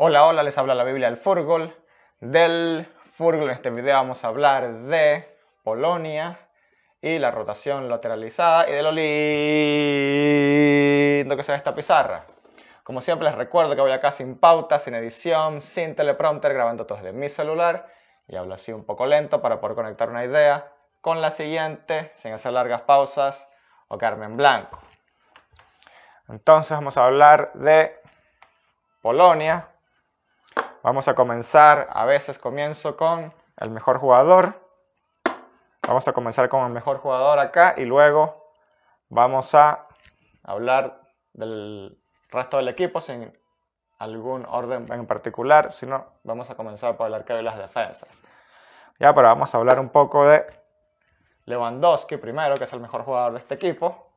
Hola, hola, les habla la Biblia del Furgol. Del Furgol en este video vamos a hablar de Polonia y la rotación lateralizada y de lo lindo que se esta pizarra. Como siempre les recuerdo que voy acá sin pauta, sin edición, sin teleprompter, grabando todo desde mi celular y hablo así un poco lento para poder conectar una idea con la siguiente sin hacer largas pausas o carmen en blanco. Entonces vamos a hablar de Polonia, Vamos a comenzar, a veces comienzo con el mejor jugador. Vamos a comenzar con el mejor jugador acá y luego vamos a hablar del resto del equipo sin algún orden en particular, sino vamos a comenzar por el arquero y las defensas. Ya, pero vamos a hablar un poco de Lewandowski primero, que es el mejor jugador de este equipo.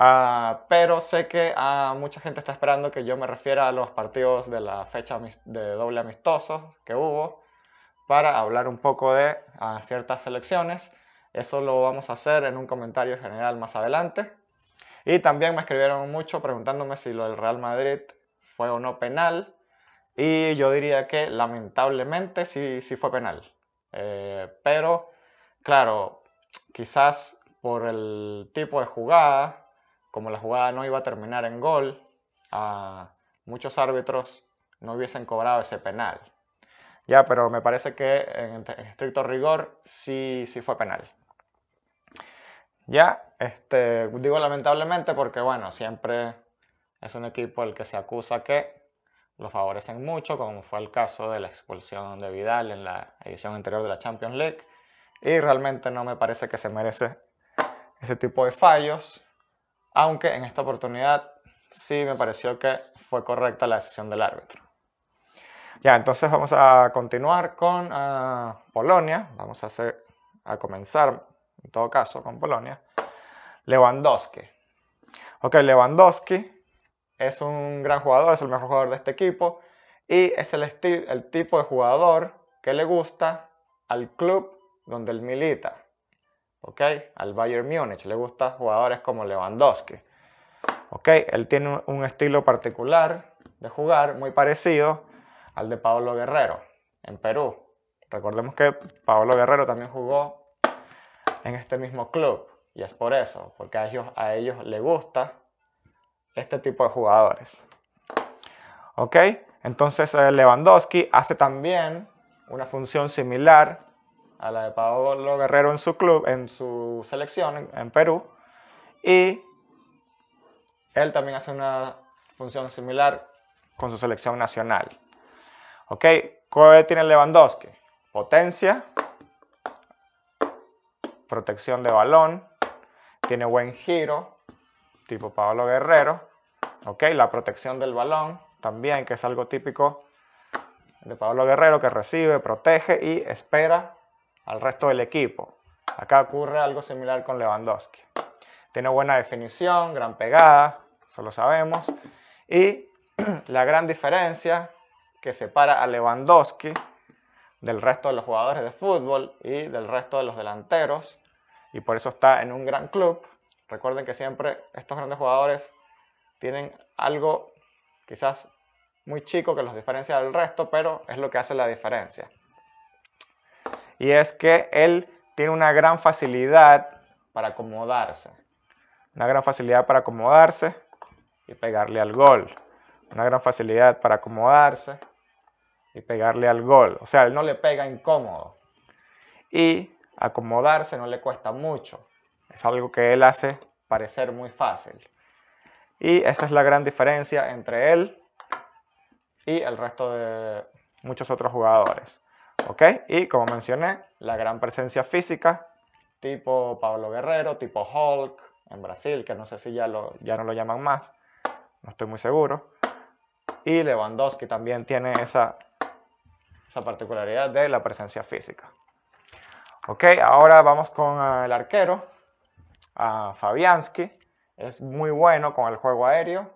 Ah, pero sé que a ah, mucha gente está esperando que yo me refiera a los partidos de la fecha de doble amistoso que hubo para hablar un poco de ah, ciertas selecciones. Eso lo vamos a hacer en un comentario general más adelante. Y también me escribieron mucho preguntándome si lo del Real Madrid fue o no penal. Y yo diría que lamentablemente sí, sí fue penal. Eh, pero, claro, quizás por el tipo de jugada, como la jugada no iba a terminar en gol, a muchos árbitros no hubiesen cobrado ese penal. Ya, pero me parece que en estricto rigor sí, sí fue penal. Ya, este, digo lamentablemente porque, bueno, siempre es un equipo el que se acusa que lo favorecen mucho, como fue el caso de la expulsión de Vidal en la edición anterior de la Champions League. Y realmente no me parece que se merece ese tipo de fallos aunque en esta oportunidad sí me pareció que fue correcta la decisión del árbitro. Ya, entonces vamos a continuar con ah, Polonia. Vamos a, a comenzar, en todo caso, con Polonia. Lewandowski. Ok, Lewandowski es un gran jugador, es el mejor jugador de este equipo y es el tipo de jugador que le gusta al club donde él milita. ¿ok? Al Bayern Múnich le gustan jugadores como Lewandowski, ¿ok? Él tiene un estilo particular de jugar muy parecido al de Pablo Guerrero en Perú. Recordemos que Pablo Guerrero también jugó en este mismo club y es por eso, porque a ellos, a ellos le gusta este tipo de jugadores. ¿Ok? Entonces eh, Lewandowski hace también una función similar a la de Pablo Guerrero en su club, en su selección en Perú. Y él también hace una función similar con su selección nacional. ¿Ok? ¿Cuál tiene Lewandowski? Potencia, protección de balón, tiene buen giro, tipo Pablo Guerrero. ¿Ok? La protección del balón también, que es algo típico de Pablo Guerrero, que recibe, protege y espera al resto del equipo. Acá ocurre algo similar con Lewandowski. Tiene buena definición, gran pegada, eso lo sabemos. Y la gran diferencia que separa a Lewandowski del resto de los jugadores de fútbol y del resto de los delanteros, y por eso está en un gran club. Recuerden que siempre estos grandes jugadores tienen algo quizás muy chico que los diferencia del resto, pero es lo que hace la diferencia y es que él tiene una gran facilidad para acomodarse. Una gran facilidad para acomodarse y pegarle al gol. Una gran facilidad para acomodarse y pegarle al gol. O sea, él no le pega incómodo. Y acomodarse no le cuesta mucho. Es algo que él hace parecer muy fácil. Y esa es la gran diferencia entre él y el resto de muchos otros jugadores. Y como mencioné, la gran presencia física, tipo Pablo Guerrero, tipo Hulk, en Brasil, que no sé si ya, lo, ya no lo llaman más, no estoy muy seguro. Y Lewandowski también tiene esa, esa particularidad de la presencia física. Ok, ahora vamos con el arquero, a Fabianski. Es muy bueno con el juego aéreo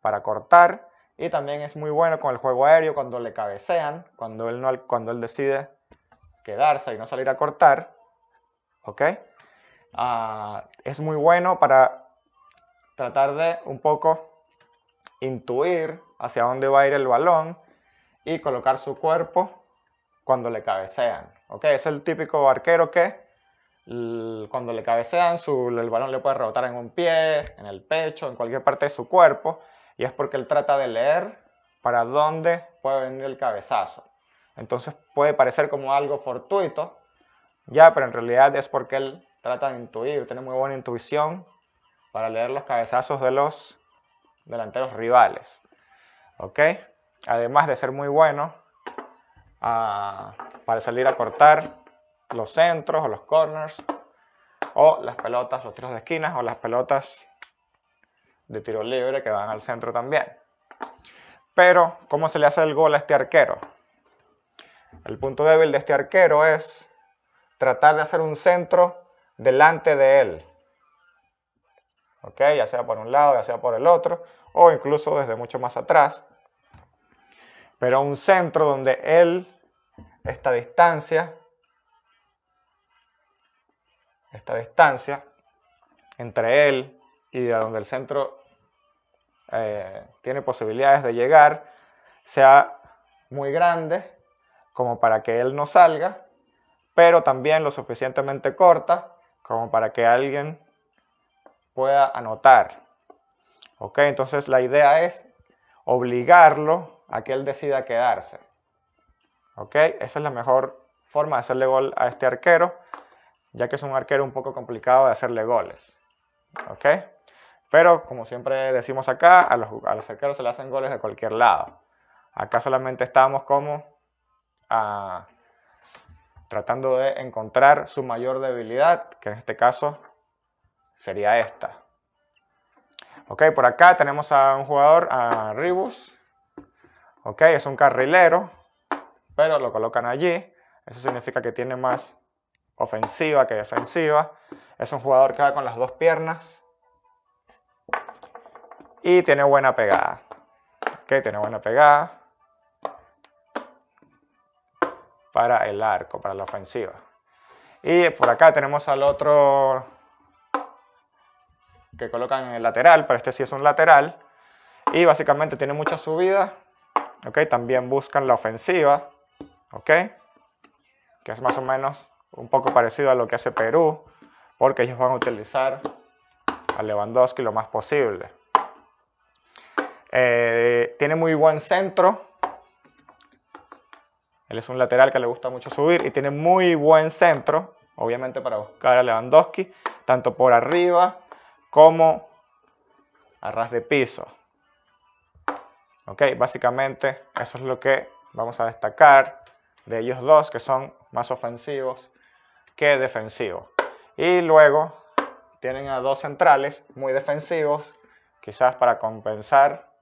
para cortar y también es muy bueno con el juego aéreo cuando le cabecean, cuando él, no, cuando él decide quedarse y no salir a cortar. ¿Ok? Ah, es muy bueno para tratar de un poco intuir hacia dónde va a ir el balón y colocar su cuerpo cuando le cabecean. ¿Ok? Es el típico arquero que cuando le cabecean, el balón le puede rebotar en un pie, en el pecho, en cualquier parte de su cuerpo y es porque él trata de leer para dónde puede venir el cabezazo. Entonces puede parecer como algo fortuito, ya, pero en realidad es porque él trata de intuir, tiene muy buena intuición para leer los cabezazos de los delanteros rivales. ¿Ok? Además de ser muy bueno ah, para salir a cortar los centros o los corners o las pelotas, los tiros de esquinas o las pelotas de tiro libre que van al centro también. Pero, ¿cómo se le hace el gol a este arquero? El punto débil de este arquero es tratar de hacer un centro delante de él. ¿Ok? Ya sea por un lado, ya sea por el otro, o incluso desde mucho más atrás. Pero un centro donde él, esta distancia, esta distancia entre él y a donde el centro eh, tiene posibilidades de llegar sea muy grande como para que él no salga, pero también lo suficientemente corta como para que alguien pueda anotar. Entonces la idea es obligarlo a que él decida quedarse. Esa es la mejor forma de hacerle gol a este arquero, ya que es un arquero un poco complicado de hacerle goles. Pero como siempre decimos acá, a los, a arqueros se le hacen goles de cualquier lado. Acá solamente estábamos como ah, tratando de encontrar su mayor debilidad, que en este caso sería esta. Ok, por acá tenemos a un jugador, a Ribus. Ok, es un carrilero, pero lo colocan allí. Eso significa que tiene más ofensiva que defensiva. Es un jugador que va con las dos piernas y tiene buena pegada. Ok, tiene buena pegada para el arco, para la ofensiva. Y por acá tenemos al otro que colocan en el lateral, pero este sí es un lateral. Y básicamente tiene mucha subida, ¿ok? También buscan la ofensiva. ¿ok? Que es más o menos un poco parecido a lo que hace Perú. Porque ellos van a utilizar a Lewandowski lo más posible. Eh, tiene muy buen centro. Él es un lateral que le gusta mucho subir y tiene muy buen centro, obviamente para buscar a Lewandowski, tanto por arriba como a ras de piso. Ok, básicamente eso es lo que vamos a destacar de ellos dos, que son más ofensivos que defensivos. Y luego tienen a dos centrales muy defensivos, quizás para compensar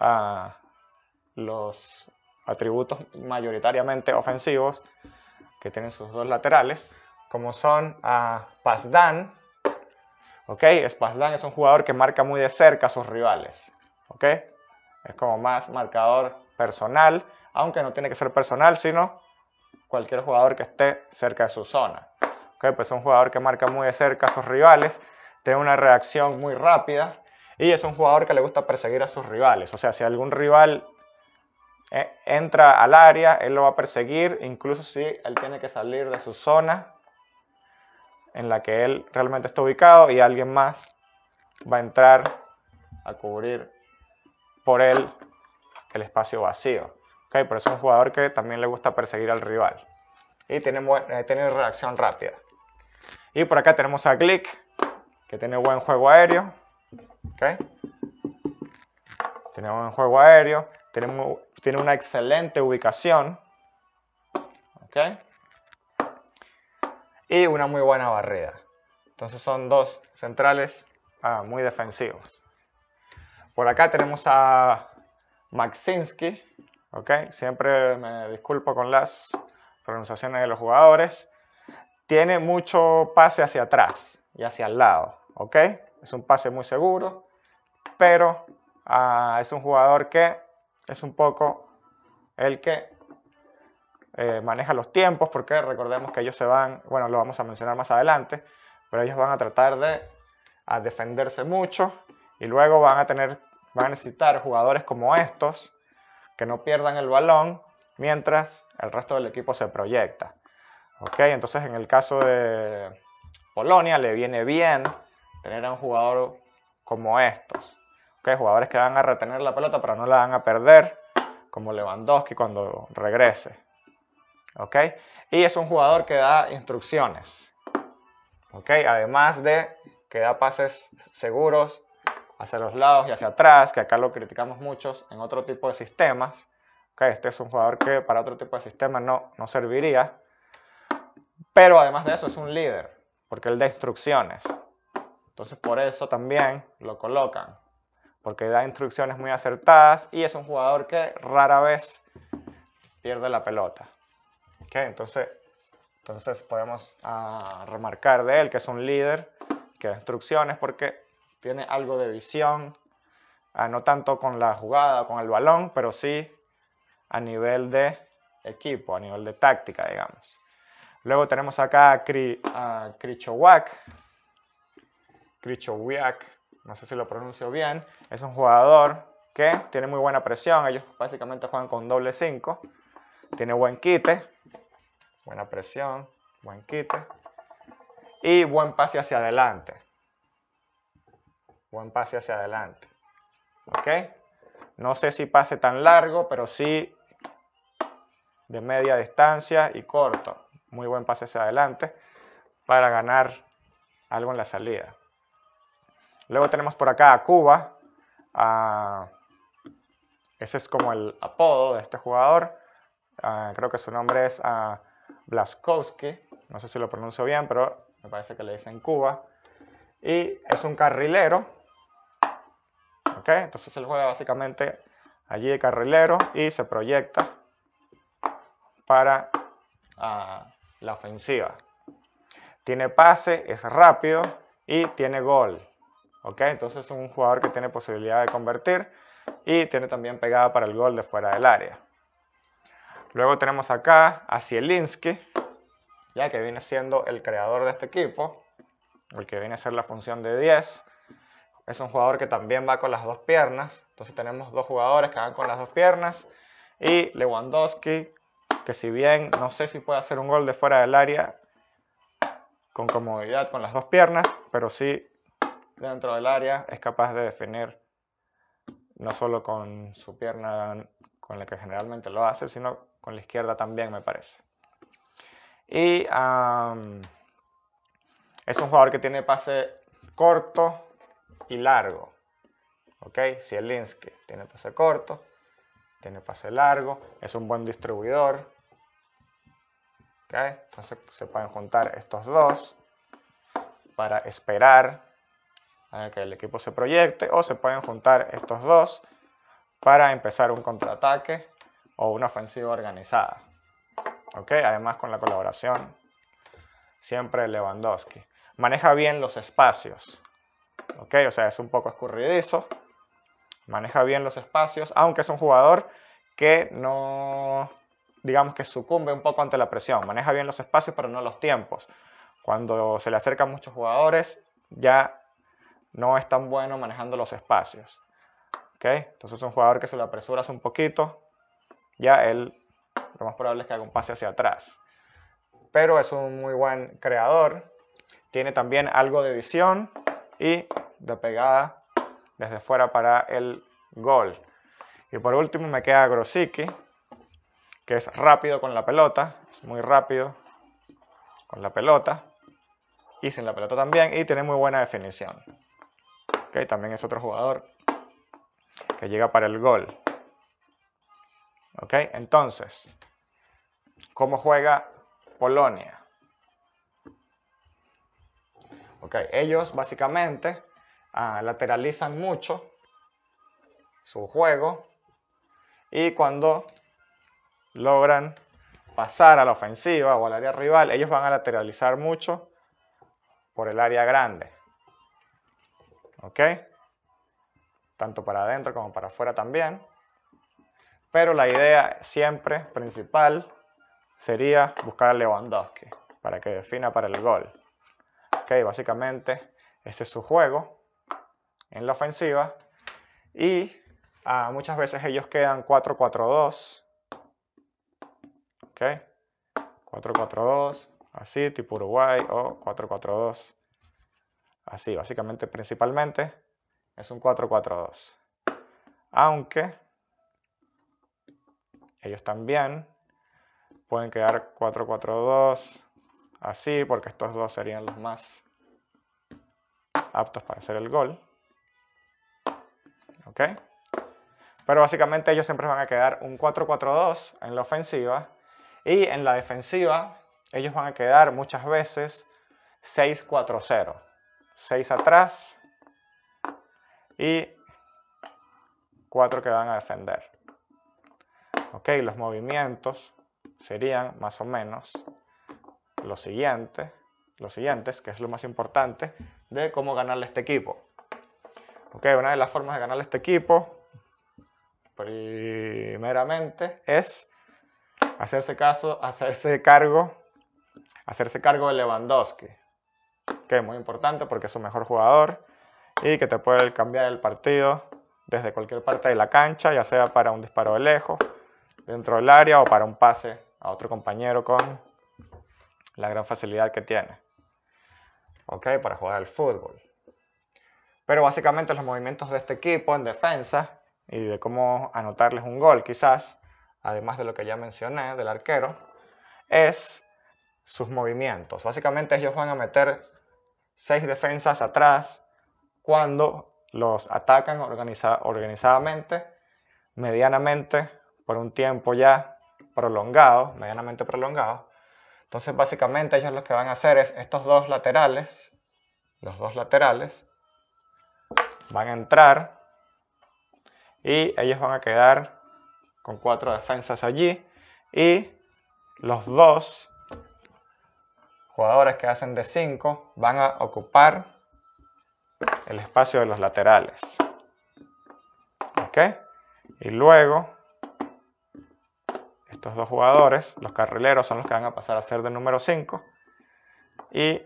a los atributos mayoritariamente ofensivos que tienen sus dos laterales, como son a Pazdan. ¿Ok? Es Pazdan es un jugador que marca muy de cerca a sus rivales. ¿Ok? Es como más marcador personal, aunque no tiene que ser personal, sino cualquier jugador que esté cerca de su zona. ¿Ok? Pues es un jugador que marca muy de cerca a sus rivales, tiene una reacción muy rápida, y es un jugador que le gusta perseguir a sus rivales. O sea, si algún rival eh, entra al área, él lo va a perseguir, incluso si él tiene que salir de su zona en la que él realmente está ubicado y alguien más va a entrar a cubrir por él el espacio vacío. ¿Okay? Pero es un jugador que también le gusta perseguir al rival y tiene, eh, tiene reacción rápida. Y por acá tenemos a Glick, que tiene buen juego aéreo, ¿Okay? Tenemos un juego aéreo, tiene una excelente ubicación. ¿Okay? Y una muy buena barrera. Entonces son dos centrales ah, muy defensivos. Por acá tenemos a Maxinski. ¿okay? Siempre me disculpo con las pronunciaciones de los jugadores. Tiene mucho pase hacia atrás y hacia el lado. ¿okay? es un pase muy seguro, pero ah, es un jugador que es un poco el que eh, maneja los tiempos, porque recordemos que ellos se van, bueno, lo vamos a mencionar más adelante, pero ellos van a tratar de defenderse mucho y luego van a tener, a necesitar jugadores como estos que no pierdan el balón mientras el resto del equipo se proyecta. Entonces en el caso de Polonia le viene bien tener a un jugador como estos. Jugadores que van a retener la pelota pero no la van a perder, como Lewandowski cuando regrese. Y es un jugador que da instrucciones. Además de que da pases seguros hacia los lados y hacia atrás, que acá lo criticamos muchos en otro tipo de sistemas. Este es un jugador que para otro tipo de sistemas no, no serviría. Pero además de eso es un líder, porque él da instrucciones. Entonces por eso también lo colocan, porque da instrucciones muy acertadas y es un jugador que rara vez pierde la pelota. Entonces, entonces podemos ah, remarcar de él que es un líder, que da instrucciones porque tiene algo de visión, ah, no tanto con la jugada, con el balón, pero sí a nivel de equipo, a nivel de táctica, digamos. Luego tenemos acá a Cri, Krichowiak, no sé si lo pronuncio bien, es un jugador que tiene muy buena presión, ellos básicamente juegan con doble 5, tiene buen quite, buena presión, buen quite y buen pase hacia adelante. Buen pase hacia adelante. ¿Ok? No sé si pase tan largo, pero sí de media distancia y corto. Muy buen pase hacia adelante para ganar algo en la salida. Luego tenemos por acá a Cuba. ese es como el apodo de este jugador. creo que su nombre es Blaskowski. No sé si lo pronuncio bien, pero me parece que le dicen Cuba. Y es un carrilero. Entonces él juega básicamente allí de carrilero y se proyecta para la ofensiva. Tiene pase, es rápido y tiene gol. Entonces es un jugador que tiene posibilidad de convertir y tiene también pegada para el gol de fuera del área. Luego tenemos acá a Zielinski, ya que viene siendo el creador de este equipo, el que viene a ser la función de 10. Es un jugador que también va con las dos piernas, entonces tenemos dos jugadores que van con las dos piernas y Lewandowski, que si bien no sé si puede hacer un gol de fuera del área con comodidad con las dos piernas, pero sí dentro del área, es capaz de definir no solo con su pierna con la que generalmente lo hace, sino con la izquierda también me parece. Y es un jugador que tiene pase corto y largo. ¿Ok? Zielinski tiene pase corto, tiene pase largo, es un buen distribuidor. Entonces se pueden juntar estos dos para esperar que el equipo se proyecte o se pueden juntar estos dos para empezar un contraataque o una ofensiva organizada. Además con la colaboración siempre Lewandowski. Maneja bien los espacios. O sea, es un poco escurridizo. Maneja bien los espacios, aunque es un jugador que no, digamos que sucumbe un poco ante la presión. Maneja bien los espacios, pero no los tiempos. Cuando se le acercan muchos jugadores, ya no es tan bueno manejando los espacios. ¿Okay? Entonces un jugador que se lo apresuras un poquito, ya él lo más probable es que haga un pase hacia atrás. Pero es un muy buen creador, tiene también algo de visión y de pegada desde fuera para el gol. Y por último me queda Grosicki, que es rápido con la pelota, es muy rápido con la pelota y sin la pelota también y tiene muy buena definición también es otro jugador que llega para el gol. Entonces, ¿cómo juega Polonia? Ellos básicamente ah, lateralizan mucho su juego y cuando logran pasar a la ofensiva o al área rival, ellos van a lateralizar mucho por el área grande. ¿ok? Tanto para adentro como para afuera también. Pero la idea siempre principal sería buscar a Lewandowski para que defina para el gol. ¿Ok? Básicamente ese es su juego en la ofensiva y ah, muchas veces ellos quedan 4-4-2. ¿Ok? 4-4-2, así, tipo Uruguay o 4-4-2. Así, básicamente, principalmente es un 4-4-2. Aunque ellos también pueden quedar 4-4-2 así, porque estos dos serían los más aptos para hacer el gol. ¿Ok? Pero básicamente ellos siempre van a quedar un 4-4-2 en la ofensiva y en la defensiva ellos van a quedar muchas veces 6-4-0. 6 atrás y 4 que van a defender. Ok, los movimientos serían más o menos siguiente, los siguientes, que es lo más importante, de cómo ganarle este equipo. Ok, una de las formas de ganarle este equipo, primeramente, es hacerse caso, hacerse cargo, hacerse cargo de Lewandowski que es muy importante porque es su mejor jugador y que te puede cambiar el partido desde cualquier parte de la cancha, ya sea para un disparo de lejos, dentro del área o para un pase a otro compañero con la gran facilidad que tiene. Ok, para jugar al fútbol. Pero básicamente los movimientos de este equipo en defensa y de cómo anotarles un gol, quizás, además de lo que ya mencioné del arquero, es sus movimientos. Básicamente ellos van a meter seis defensas atrás cuando los atacan organizadamente, medianamente, por un tiempo ya prolongado, medianamente prolongado. Entonces básicamente ellos lo que van a hacer es estos dos laterales, los dos laterales, van a entrar y ellos van a quedar con cuatro defensas allí y los dos jugadores que hacen de 5 van a ocupar el espacio de los laterales. ¿Ok? Y luego, estos dos jugadores, los carrileros, son los que van a pasar a ser de número 5. Y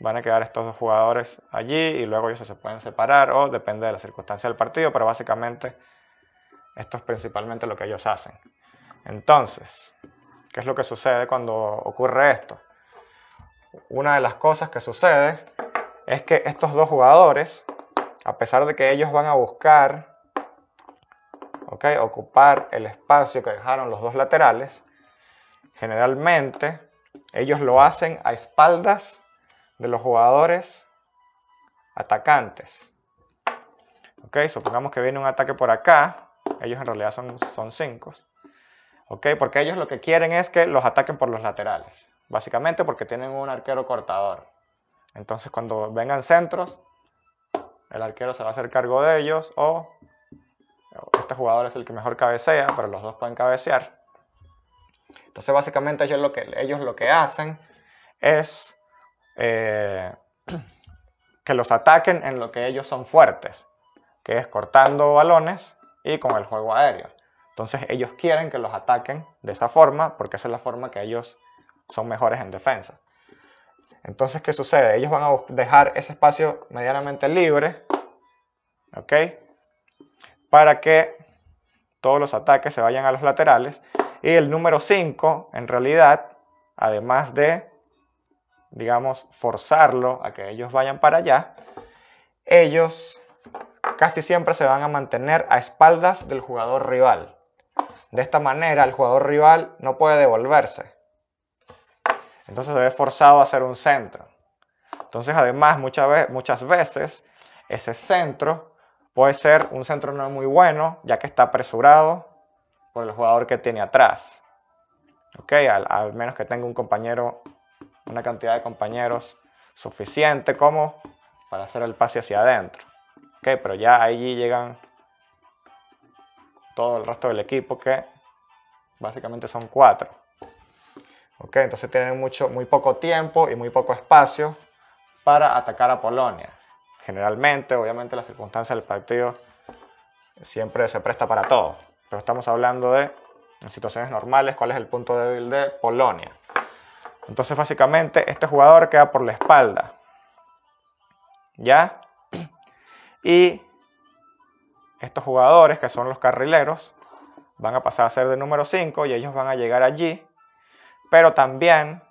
van a quedar estos dos jugadores allí y luego ellos se pueden separar o depende de la circunstancia del partido, pero básicamente esto es principalmente lo que ellos hacen. Entonces, ¿Qué es lo que sucede cuando ocurre esto? Una de las cosas que sucede es que estos dos jugadores, a pesar de que ellos van a buscar ocupar el espacio que dejaron los dos laterales, generalmente ellos lo hacen a espaldas de los jugadores atacantes. ¿Ok? Supongamos que viene un ataque por acá. Ellos en realidad son, son cinco. Porque ellos lo que quieren es que los ataquen por los laterales, básicamente porque tienen un arquero cortador. Entonces cuando vengan centros, el arquero se va a hacer cargo de ellos o este jugador es el que mejor cabecea, pero los dos pueden cabecear. Entonces básicamente ellos lo que, ellos lo que hacen es eh, que los ataquen en lo que ellos son fuertes, que es cortando balones y con el juego aéreo. Entonces ellos quieren que los ataquen de esa forma porque esa es la forma que ellos son mejores en defensa. Entonces, ¿qué sucede? Ellos van a dejar ese espacio medianamente libre, ¿ok? Para que todos los ataques se vayan a los laterales. Y el número 5, en realidad, además de, digamos, forzarlo a que ellos vayan para allá, ellos casi siempre se van a mantener a espaldas del jugador rival. De esta manera el jugador rival no puede devolverse. Entonces se ve forzado a hacer un centro. Entonces además muchas veces, muchas veces ese centro puede ser un centro no muy bueno ya que está apresurado por el jugador que tiene atrás. Ok, al, menos que tenga un compañero, una cantidad de compañeros suficiente como para hacer el pase hacia adentro. Okay, pero ya allí llegan todo el resto del equipo, que básicamente son cuatro. ¿Ok? Entonces tienen mucho, muy poco tiempo y muy poco espacio para atacar a Polonia. Generalmente, obviamente, la circunstancia del partido siempre se presta para todo. Pero estamos hablando de, situaciones normales, cuál es el punto débil de Polonia. Entonces, básicamente, este jugador queda por la espalda. ¿Ya? Y estos jugadores, que son los carrileros, van a pasar a ser de número 5 y ellos van a llegar allí. Pero también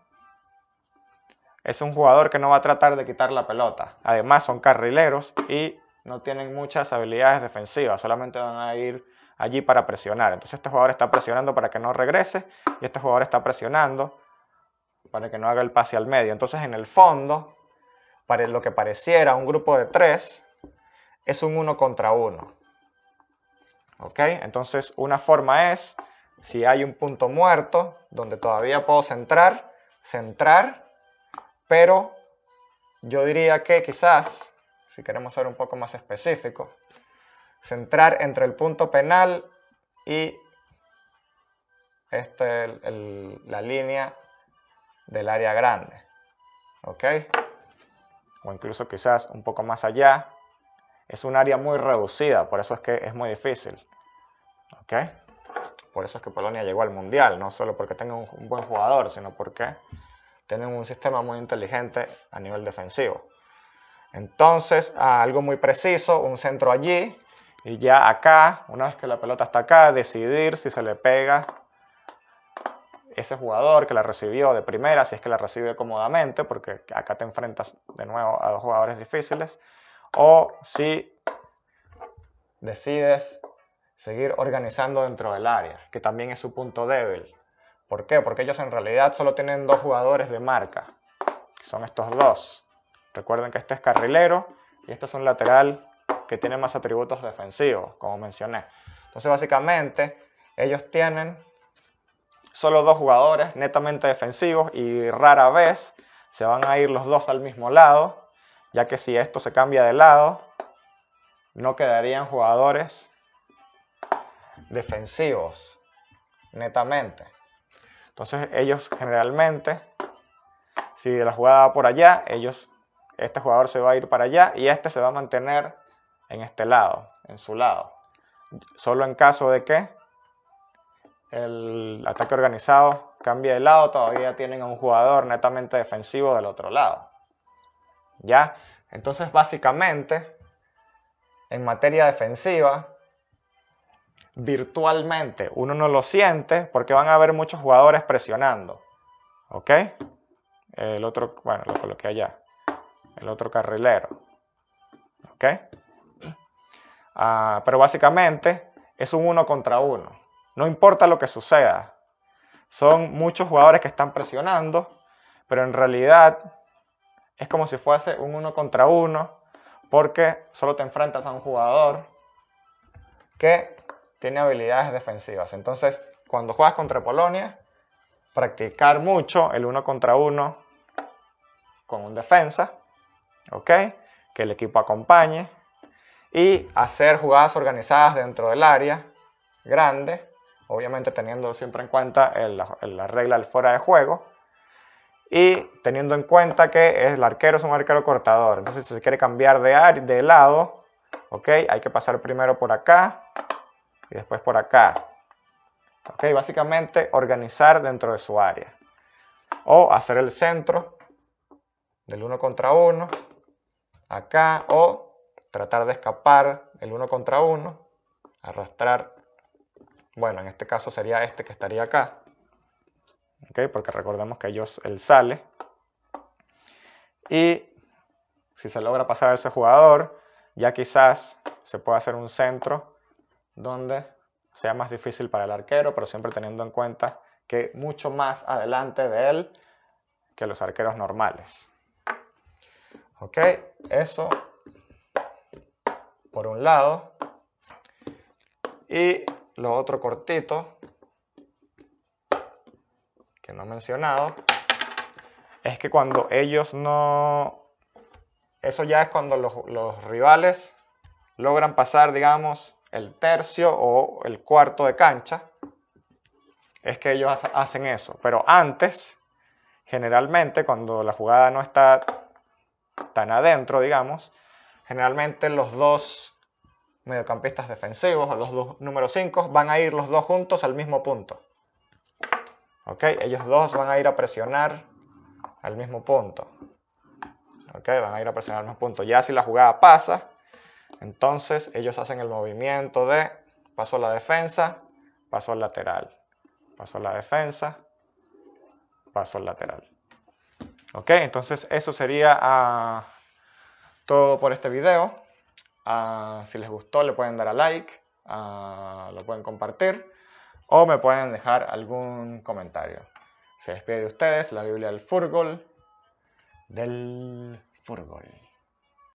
es un jugador que no va a tratar de quitar la pelota. Además son carrileros y no tienen muchas habilidades defensivas, solamente van a ir allí para presionar. Entonces este jugador está presionando para que no regrese y este jugador está presionando para que no haga el pase al medio. Entonces en el fondo, para lo que pareciera un grupo de tres, es un uno contra uno. ¿Ok? Entonces, una forma es, si hay un punto muerto donde todavía puedo centrar, centrar, pero yo diría que quizás, si queremos ser un poco más específicos, centrar entre el punto penal y este, la línea del área grande. ¿Ok? O incluso quizás un poco más allá es un área muy reducida, por eso es que es muy difícil. Por eso es que Polonia llegó al Mundial, no solo porque tenga un, buen jugador, sino porque tienen un sistema muy inteligente a nivel defensivo. Entonces, algo muy preciso, un centro allí y ya acá, una vez que la pelota está acá, decidir si se le pega ese jugador que la recibió de primera, si es que la recibe cómodamente, porque acá te enfrentas de nuevo a dos jugadores difíciles o si decides seguir organizando dentro del área, que también es su punto débil. ¿Por qué? Porque ellos en realidad solo tienen dos jugadores de marca, que son estos dos. Recuerden que este es carrilero y este es un lateral que tiene más atributos defensivos, como mencioné. Entonces, básicamente, ellos tienen solo dos jugadores netamente defensivos y rara vez se van a ir los dos al mismo lado ya que si esto se cambia de lado, no quedarían jugadores defensivos, netamente. Entonces ellos generalmente, si la jugada va por allá, ellos, este jugador se va a ir para allá y este se va a mantener en este lado, en su lado. Solo en caso de que el ataque organizado cambie de lado, todavía tienen a un jugador netamente defensivo del otro lado. ¿ya? Entonces, básicamente, en materia defensiva, virtualmente uno no lo siente porque van a haber muchos jugadores presionando, ¿ok? El otro, bueno, lo coloqué allá, el otro carrilero, ¿ok? Ah, pero básicamente es un uno contra uno, no importa lo que suceda, son muchos jugadores que están presionando, pero en realidad es como si fuese un uno contra uno, porque solo te enfrentas a un jugador que tiene habilidades defensivas. Entonces, cuando juegas contra Polonia, practicar mucho el uno contra uno con un defensa, ¿ok? Que el equipo acompañe y hacer jugadas organizadas dentro del área grande, obviamente teniendo siempre en cuenta la regla del fuera de juego y teniendo en cuenta que el arquero es un arquero cortador. Entonces, si se quiere cambiar de, de lado, Hay que pasar primero por acá y después por acá. ¿Ok? Básicamente, organizar dentro de su área. O hacer el centro del uno contra uno acá o tratar de escapar el uno contra uno, arrastrar, bueno, en este caso sería este que estaría acá porque recordemos que ellos, él sale. Y si se logra pasar a ese jugador, ya quizás se pueda hacer un centro donde sea más difícil para el arquero, pero siempre teniendo en cuenta que mucho más adelante de él que los arqueros normales. Ok, eso por un lado. Y lo otro cortito no mencionado, es que cuando ellos no... Eso ya es cuando los, rivales logran pasar, digamos, el tercio o el cuarto de cancha, es que ellos hacen eso. Pero antes, generalmente, cuando la jugada no está tan adentro, digamos, generalmente los dos mediocampistas defensivos los dos números 5 van a ir los dos juntos al mismo punto. Ellos dos van a ir a presionar al mismo punto. Van a ir a presionar al mismo punto. Ya si la jugada pasa, entonces ellos hacen el movimiento de paso a la defensa, paso al lateral. Paso a la defensa, paso al lateral. Entonces eso sería ah, todo por este video. Ah, si les gustó le pueden dar a like, ah, lo pueden compartir o me pueden dejar algún comentario. Se despide de ustedes la Biblia del Furgol. Del Furgol.